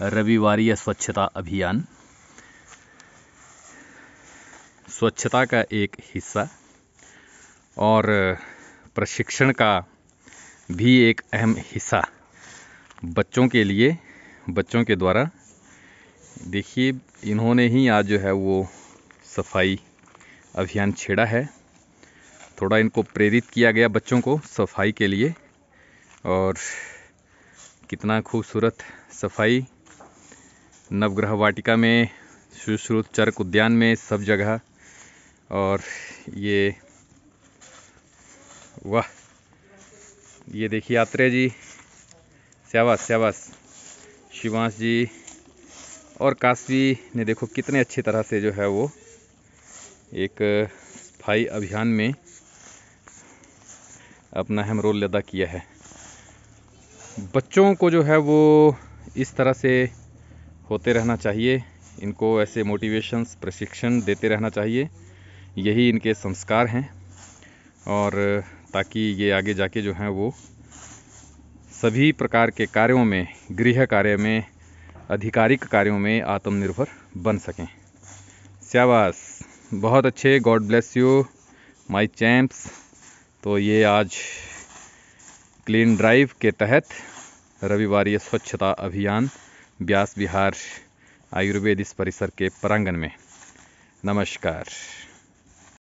रविवार स्वच्छता अभियान स्वच्छता का एक हिस्सा और प्रशिक्षण का भी एक अहम हिस्सा बच्चों के लिए बच्चों के द्वारा देखिए इन्होंने ही आज जो है वो सफाई अभियान छेड़ा है थोड़ा इनको प्रेरित किया गया बच्चों को सफाई के लिए और कितना खूबसूरत सफाई नवग्रह वाटिका में सुश्रुत चरक उद्यान में सब जगह और ये वाह ये देखिए यात्रे जी श्यावास श्यावास शिवांश जी और काशवी ने देखो कितने अच्छी तरह से जो है वो एक सफाई अभियान में अपना हम रोल अदा किया है बच्चों को जो है वो इस तरह से होते रहना चाहिए इनको ऐसे मोटिवेशंस प्रशिक्षण देते रहना चाहिए यही इनके संस्कार हैं और ताकि ये आगे जाके जो हैं वो सभी प्रकार के कार्यों में गृह कार्य में आधिकारिक कार्यों में आत्मनिर्भर बन सकें श्यावास बहुत अच्छे God bless you my champs तो ये आज क्लीन ड्राइव के तहत रविवार स्वच्छता अभियान ब्यास विहार आयुर्वेद इस परिसर के प्रांगण में नमस्कार